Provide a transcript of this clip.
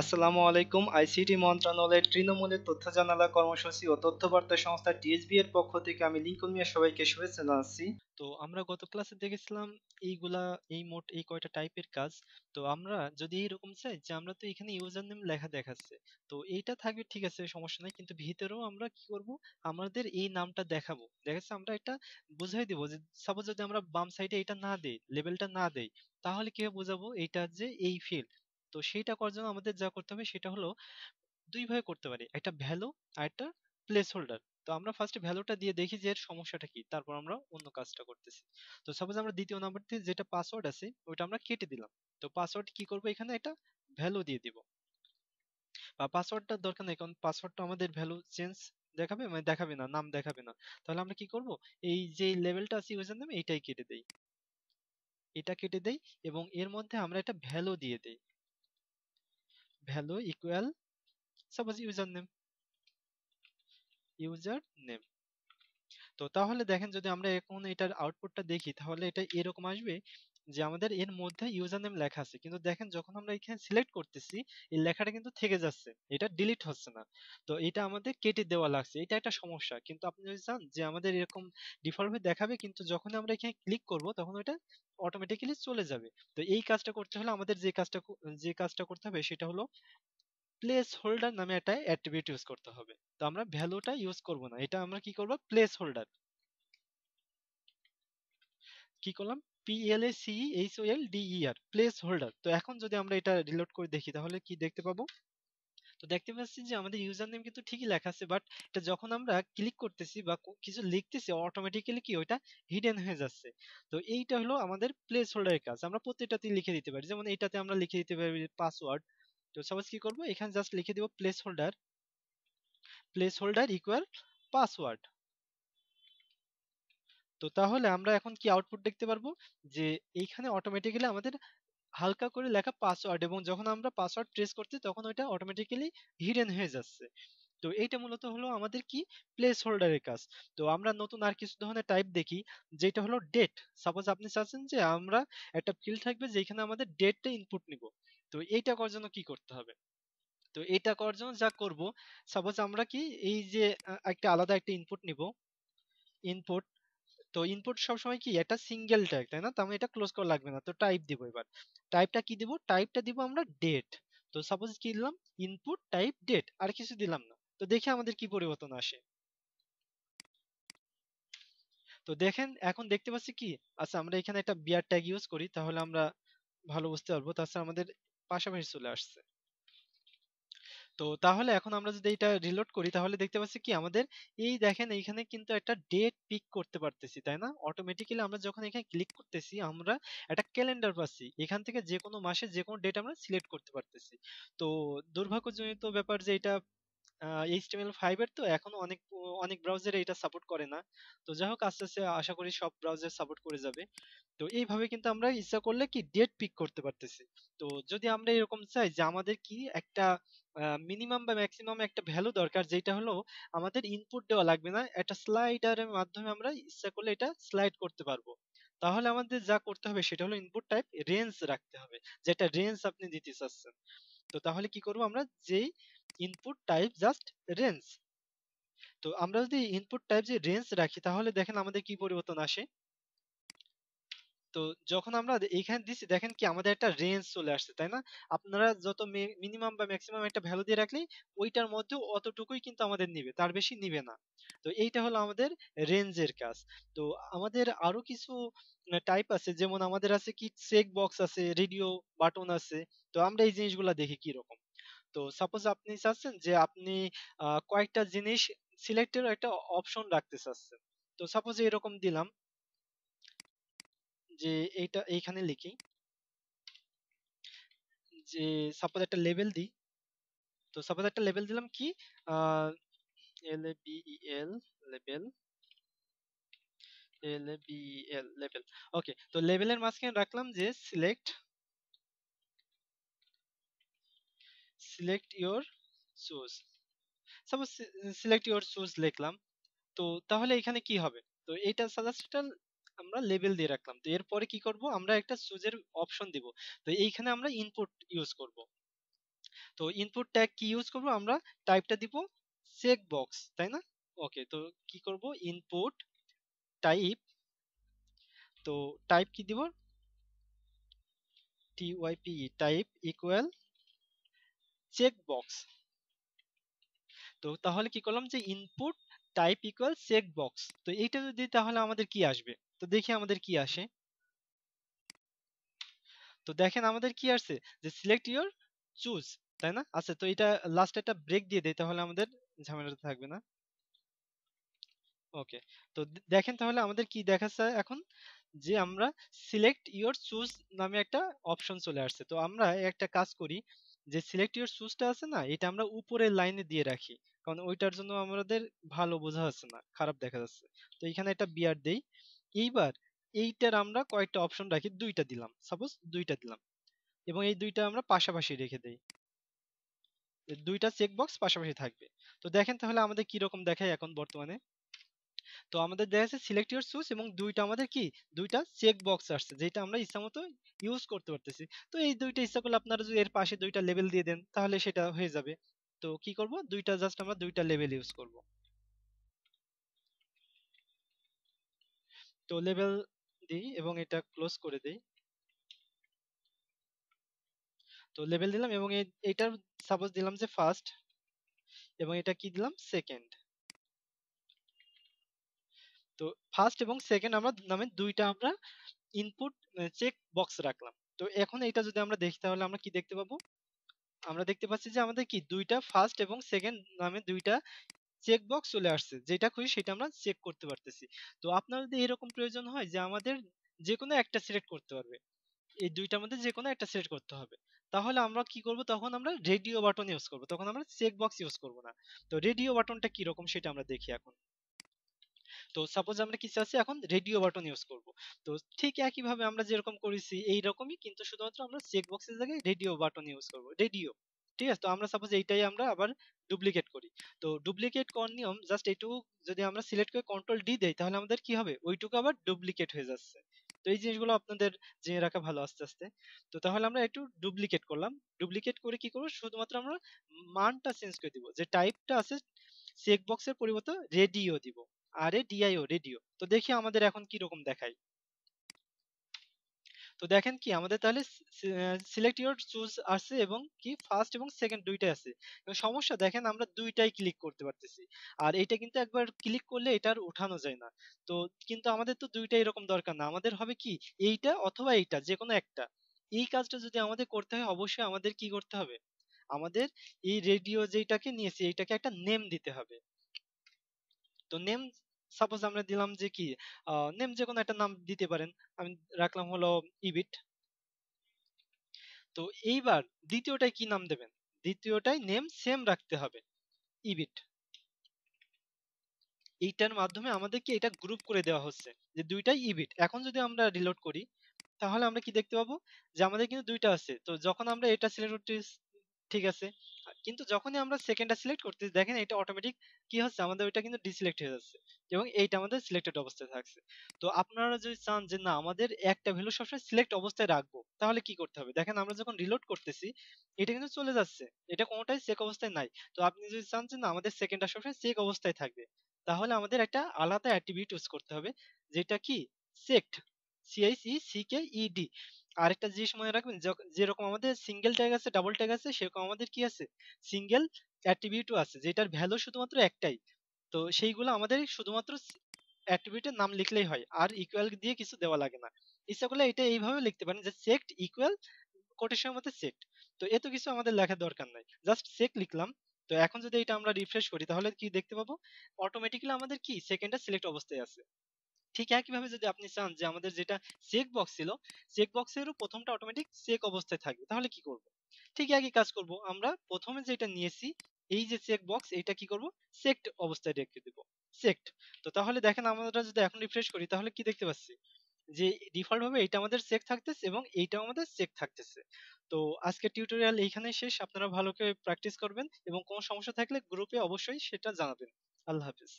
আসসালামু আলাইকুম আইসিটি মন্ত্রণালয়ের তৃণমূলের তথ্য জানালা কর্মসূচি ও তথ্যবার্তা সংস্থা টিএসবি এর পক্ষ থেকে আমি লিঙ্কন মিয়া সবাইকে শুভেচ্ছা জানাচ্ছি তো আমরা গত ক্লাসে দেখেছিলাম এইগুলা এই মোট এই কয়টা টাইপের কাজ তো আমরা যদি এরকম চাই যে আমরা তো এখানে ইউজার নেম লেখা দেখাচ্ছে তো এইটা থাকবে ঠিক আছে সমস্যা নাই কিন্তু ভিতরেও আমরা কি করব আমাদের এই নামটা দেখাবো দেখাচ্ছে আমরা এটা বুঝাই দিব যে সাপোজ যদি আমরা বাম সাইডে এটা না দেই লেবেলটা না দেই তাহলে কিভাবে বোঝাবো এটা যে এই ফিল্ড তো সেইটা করার জন্য আমাদের যা করতে হবে সেটা হলো দুই ভাবে করতে পারি একটা ভ্যালু আর একটা প্লেস হোল্ডার তো আমরা ফার্স্টে ভ্যালুটা দিয়ে দেখি যে এর সমস্যাটা কি তারপর আমরা অন্য কাজটা করতেছি তো সাপোজ আমরা দ্বিতীয় নাম্বার নাম্বারতে যেটা পাসওয়ার্ড আছে ওইটা আমরা কেটে দিলাম তো পাসওয়ার্ড কি করব এখানে একটা ভ্যালু দিয়ে দিব বা পাসওয়ার্ডটা দরকার নেই কারণ পাসওয়ার্ডটা আমাদের ভ্যালু চেঞ্জ দেখাবে মানে দেখাবে না নাম দেখাবে না তাহলে আমরা কি করব এই যে লেভেলটা আছে ইউজার নামে এটাই কেটে দেই এটা কেটে দেই এবং এর মধ্যে আমরা একটা ভ্যালু দিয়ে দেই value equal suppose username user name তো তাহলে দেখেন যদি আমরা এখন এটার আউটপুটটা দেখি তাহলে এটা এরকম আসবে যে আমাদের এর মধ্যে ইউজার নেম লেখা আছে কিন্তু দেখেন যখন আমরা এখানে সিলেক্ট করতেছি এই লেখাটা কিন্তু থেকে যাচ্ছে এটা ডিলিট হচ্ছে না তো এটা আমাদের কেটে দেওয়া লাগছে এটা একটা সমস্যা কিন্তু আপনি যদি চান যে আমাদের এরকম ডিফল্ট হয়ে দেখাবে কিন্তু যখন আমরা এখানে ক্লিক করব তখন এটা অটোমেটিক্যালি চলে যাবে তো এই কাজটা করতে হলে আমাদের যে কাজটা যে কাজটা করতে হবে সেটা হলো প্লেস হোল্ডার নামে একটা অ্যাট্রিবিউট ইউজ করতে হবে তো আমরা ভ্যালুটা ইউজ করব না এটা আমরা কি করব প্লেস হোল্ডার কি করলাম পিএলএসিএইচওএল ডিইআর প্লেস হোল্ডার তো এখন যদি আমরা এটা রিলোড করে দেখি তাহলে কি দেখতে পাবো তো দেখতে পাচ্ছি যে আমাদের ইউজার নেম কিন্তু ঠিকই লেখা আছে বাট এটা যখন আমরা ক্লিক করতেছি বা কিছু লিখতেছি অটোমেটিক্যালি কি ওইটা হিডেন হয়ে যাচ্ছে তো এইটা হলো আমাদের প্লেস হোল্ডারের কাজ আমরা প্রত্যেকটাতেই লিখে দিতে পারি যেমন এটাতে আমরা লিখে দিতে পারি পাসওয়ার্ড তো সাপোজ কি করবো এখানে জাস্ট লিখে দেব placeholder placeholder equal password তো তাহলে আমরা এখন কি আউটপুট দেখতে পারবো যে এইখানে অটোমেটিক্যালি আমাদের হালকা করে লেখা পাসওয়ার্ড এবং যখন আমরা পাসওয়ার্ড ট্রেস করছি তখন ওইটা অটোমেটিক্যালি হিডেন হয়ে যাচ্ছে তো এইটা মূলত হলো আমাদের কি প্লেস হোল্ডারের কাজ তো আমরা নতুন আর কিছু ধরনের টাইপ দেখি যেটা হলো ডেট সাপোজ আপনি চাচ্ছেন যে আমরা একটা ফিল্ড থাকবে যেখানে আমাদের ডেটটা ইনপুট নিব তো এইটা করার জন্য কি করতে হবে তো এইটা করার জন্য যা করব সাপোজ আমরা কি এই যে একটা আলাদা একটা ইনপুট নিব ইনপুট তো ইনপুট সব সময় কি একটা সিঙ্গেল ট্যাগ তাই না তো আমি এটা ক্লোজ করা লাগবে না তো টাইপ দিব এবার টাইপটা কি দিব টাইপটা দিব আমরা ডেট তো সাপোজ কি দিলাম ইনপুট টাইপ ডেট আর কিছু দিলাম না তো দেখি আমাদের কি পরিবর্তন আসে তো দেখেন এখন দেখতে পাচ্ছি কি আচ্ছা আমরা এখানে একটা বিয়ার ট্যাগ ইউজ করি তাহলে আমরা ভালো বুঝতে পারবো তাছাড়া আমাদের পাশাপাশি চলে আসছে তো তাহলে এখন আমরা যদি এটা রিলোড করি তাহলে দেখতে পাচ্ছি কি আমাদের এই দেখেন এইখানে কিন্তু একটা ডেট পিক করতে পারতেছি তাই না অটোমেটিক্যালি আমরা যখন এখানে ক্লিক করতেছি আমরা একটা ক্যালেন্ডার পাচ্ছি এখান থেকে যে কোনো মাসে যে কোনো ডেট আমরা সিলেক্ট করতে পারতেছি তো দুর্ভাগ্যজনিত ব্যাপার যে এটা HTML5 এর তো এখন অনেক অনেক ব্রাউজারে এটা সাপোর্ট করে না তো যাই হোক আস্তে আস্তে আশা করি সব ব্রাউজার সাপোর্ট করে যাবে তো এইভাবে কিন্তু আমরা ইচ্ছা করলে কি ডেট পিক করতে পারতেছি তো যদি আমরা এরকম চাই যে আমাদের কি একটা মিনিমাম বা ম্যাক্সিমাম একটা ভ্যালু দরকার যেটা হলো আমাদের ইনপুট দেওয়া লাগবে না একটা স্লাইডারের মাধ্যমে আমরা ইচ্ছা করলে এটা স্লাইড করতে পারবো তাহলে আমাদের যা করতে হবে সেটা হলো ইনপুট টাইপ রেঞ্জ রাখতে হবে যেটা রেঞ্জ আপনি দিতে চাচ্ছেন তো তাহলে কি করবো আমরা যেই ইনপুট টাইপ জাস্ট রেঞ্জ তো আমরা যদি ইনপুট টাইপ যে রেঞ্জ রাখি তাহলে দেখেন আমাদের কি পরিবর্তন আসে তো যখন আমরা এখানে দিচ্ছি দেখেন কি আমাদের একটা রেঞ্জ চলে আসছে তাই না আপনারা যত মিনিমাম বা ম্যাক্সিমাম একটা ভ্যালু দিয়ে রাখলে ওইটার মধ্যে অতটুকুই কিন্তু আমাদের নিবে তার বেশি নিবে না তো এইটা হলো আমাদের রেঞ্জের কাজ তো আমাদের আরো কিছু টাইপ আছে যেমন আমাদের আছে কি চেক বক্স আছে রেডিও বাটন আছে তো আমরা এই জিনিসগুলো দেখি কি রকম তো সাপোজ আপনি চাচ্ছেন যে আপনি কয়েকটা জিনিস সিলেক্টের একটা অপশন রাখতে চাচ্ছেন তো সাপোজ এরকম দিলাম যে এইটা এইখানে লিখি যে সাপোজ একটা লেভেল দিই তো সাপোজ একটা লেভেল দিলাম কি L A B E L level L A B L level okay তো লেভেলের মাঝখানে রাখলাম যে select select your source suppose uh, select your source লিখলাম তো তাহলে এখানে কি হবে তো এটা সাজাস্টটা আমরা লেবেল দিয়ে রাখলাম তো এরপরে কি করব আমরা একটা সুজের অপশন দিব তো এইখানে আমরা ইনপুট ইউজ করব তো ইনপুট ট্যাগ কি ইউজ করব আমরা টাইপটা দিব চেক বক্স তাই না ওকে তো কি করব ইনপুট টাইপ তো টাইপ কি দিব T Y P type equal check box তো তাহলে কি করলাম যে input type equal check box তো এইটা যদি তাহলে আমাদের কি আসবে তো দেখি আমাদের কি আসে তো দেখেন আমাদের কি আসছে যে সিলেক্ট ইওর চুজ তাই না আচ্ছা তো এটা লাস্ট একটা ব্রেক দিয়ে দেয় তাহলে আমাদের ঝামেলাটা থাকবে না ওকে তো দেখেন তাহলে আমাদের কি দেখাচ্ছে এখন যে আমরা সিলেক্ট ইওর চুজ নামে একটা অপশন চলে আসছে তো আমরা একটা কাজ করি যে সিলেক্ট ইউর সুজটা আছে না এটা আমরা উপরের লাইনে দিয়ে রাখি কারণ ওইটার জন্য আমাদের ভালো বোঝা যাচ্ছে না খারাপ দেখা যাচ্ছে তো এখানে একটা বিয়ার দেই এইবার এইটার আমরা কয়েকটা অপশন রাখি দুইটা দিলাম সাপোজ দুইটা দিলাম এবং এই দুইটা আমরা পাশাপাশি রেখে দেই দুইটা চেকবক্স পাশাপাশি থাকবে তো দেখেন তাহলে আমাদের কি রকম দেখায় এখন বর্তমানে তো আমাদের দেখা যাচ্ছে সিলেক্ট ইউর সুস এবং দুইটা আমাদের কি দুইটা চেক বক্স আসছে যেটা আমরা ইচ্ছা মতো ইউজ করতে পারতেছি তো এই দুইটা ইচ্ছা করলে আপনারা যদি এর পাশে দুইটা লেভেল দিয়ে দেন তাহলে সেটা হয়ে যাবে তো কি করব দুইটা জাস্ট আমরা দুইটা লেভেল ইউজ করব তো লেভেল দিই এবং এটা ক্লোজ করে দেই তো লেভেল দিলাম এবং এটার সাপোজ দিলাম যে ফার্স্ট এবং এটা কি দিলাম সেকেন্ড তো ফার্স্ট এবং সেকেন্ড আমরা নামে দুইটা আমরা ইনপুট চেক বক্স রাখলাম তো এখন এটা যদি আমরা দেখি তাহলে আমরা কি দেখতে পাবো আমরা দেখতে পাচ্ছি যে আমাদের কি দুইটা ফার্স্ট এবং সেকেন্ড নামে দুইটা চেক বক্স চলে আসছে যেটা খুশি সেটা আমরা চেক করতে পারতেছি তো আপনার যদি এরকম প্রয়োজন হয় যে আমাদের যে কোনো একটা সিলেক্ট করতে পারবে এই দুইটার মধ্যে যে কোনো একটা সিলেক্ট করতে হবে তাহলে আমরা কি করব তখন আমরা রেডিও বাটন ইউজ করব তখন আমরা চেক বক্স ইউজ করব না তো রেডিও বাটনটা কি রকম সেটা আমরা দেখি এখন তো সাপোজ আমরা কি চাচ্ছি এখন রেডিও বাটন ইউজ করব তো ঠিক একইভাবে আমরা যেরকম করেছি এইরকমই কিন্তু শুধুমাত্র আমরা চেক বক্সের জায়গায় রেডিও বাটন ইউজ করব রেডিও ঠিক আছে তো আমরা সাপোজ এইটাই আমরা আবার ডুপ্লিকেট করি তো ডুপ্লিকেট করার নিয়ম জাস্ট এইটুকু যদি আমরা সিলেক্ট করে কন্ট্রোল ডি দেই তাহলে আমাদের কি হবে ওইটুকু আবার ডুপ্লিকেট হয়ে যাচ্ছে তো এই জিনিসগুলো আপনাদের জেনে রাখা ভালো আস্তে আস্তে তো তাহলে আমরা একটু ডুপ্লিকেট করলাম ডুপ্লিকেট করে কি করবো শুধুমাত্র আমরা মানটা চেঞ্জ করে দিব যে টাইপটা আছে চেক বক্সের পরিবর্তে রেডিও দিব আর এ ডিআইও রেডিও তো দেখি আমাদের এখন কি রকম দেখায় তো দেখেন কি আমাদের তাহলে সিলেক্ট ইউর চুজ আছে এবং কি ফার্স্ট এবং সেকেন্ড দুইটাই আছে সমস্যা দেখেন আমরা দুইটাই ক্লিক করতে পারতেছি আর এটা কিন্তু একবার ক্লিক করলে এটা আর ওঠানো যায় না তো কিন্তু আমাদের তো দুইটাই এরকম দরকার না আমাদের হবে কি এইটা অথবা এইটা যে কোনো একটা এই কাজটা যদি আমাদের করতে হয় অবশ্যই আমাদের কি করতে হবে আমাদের এই রেডিও যেটাকে নিয়েছি এইটাকে একটা নেম দিতে হবে তো নেম সাপোজ আমরা দিলাম যে কি নেম যে কোনো একটা নাম দিতে পারেন আমি রাখলাম হলো ইবিট তো এইবার দ্বিতীয়টাই কি নাম দেবেন দ্বিতীয়টাই নেম সেম রাখতে হবে ইবিট এইটার মাধ্যমে আমাদেরকে এটা গ্রুপ করে দেওয়া হচ্ছে যে দুইটাই ইবিট এখন যদি আমরা রিলোড করি তাহলে আমরা কি দেখতে পাবো যে আমাদের কিন্তু দুইটা আছে তো যখন আমরা এটা সিলেক্ট করতে ঠিক আছে কিন্তু যখনই আমরা সেকেন্ডটা সিলেক্ট করতেছি দেখেন এটা অটোমেটিক কি হচ্ছে আমাদের ওইটা কিন্তু ডিসিলেক্ট হয়ে যাচ্ছে এবং এইটা আমাদের সিলেক্টেড অবস্থায় থাকছে তো আপনারা যদি চান যে না আমাদের একটা ভ্যালু সবসময় সিলেক্ট অবস্থায় রাখবো তাহলে কি করতে হবে দেখেন আমরা যখন রিলোড করতেছি এটা কিন্তু চলে যাচ্ছে এটা কোনোটাই চেক অবস্থায় নাই তো আপনি যদি চান যে না আমাদের সেকেন্ডটা সবসময় চেক অবস্থায় থাকবে তাহলে আমাদের একটা আলাদা অ্যাট্রিবিউট ইউজ করতে হবে যেটা কি চেকড সিআইসি সিকে ইডি আরেকটা জিনিস মনে রাখবেন যেরকম আমাদের সিঙ্গেল ট্যাগ আছে ডাবল ট্যাগ আছে সেরকম আমাদের কি আছে সিঙ্গেল অ্যাট্রিবিউটও আছে যেটার ভ্যালু শুধুমাত্র একটাই তো সেইগুলো আমাদের শুধুমাত্র অ্যাট্রিবিউটের নাম লিখলেই হয় আর ইকুয়াল দিয়ে কিছু দেওয়া লাগে না ইচ্ছা করলে এটা এইভাবে লিখতে পারেন যে সেক্ট ইকুয়াল কোটেশনের মধ্যে সেক্ট তো এত কিছু আমাদের লেখার দরকার নাই জাস্ট সেক লিখলাম তো এখন যদি এটা আমরা রিফ্রেশ করি তাহলে কি দেখতে পাবো অটোমেটিক্যালি আমাদের কি সেকেন্ডটা সিলেক্ট অবস্থায় আছে ঠিক একইভাবে যদি আপনি চান যে আমাদের যেটা চেক বক্স ছিল চেক বক্সেরও প্রথমটা অটোমেটিক চেক অবস্থায় থাকবে তাহলে কি করব ঠিক একই কাজ করব আমরা প্রথমে যেটা নিয়েছি এই যে চেক বক্স এটা কি করব চেকড অবস্থায় রেখে দেব চেকড তো তাহলে দেখেন আমরা যদি এখন রিফ্রেশ করি তাহলে কি দেখতে পাচ্ছি যে ডিফল্ট ভাবে এটা আমাদের চেক থাকতেছে এবং এইটাও আমাদের চেক থাকতেছে তো আজকে টিউটোরিয়াল এইখানেই শেষ আপনারা ভালো করে প্র্যাকটিস করবেন এবং কোনো সমস্যা থাকলে গ্রুপে অবশ্যই সেটা জানাবেন আল্লাহ হাফিজ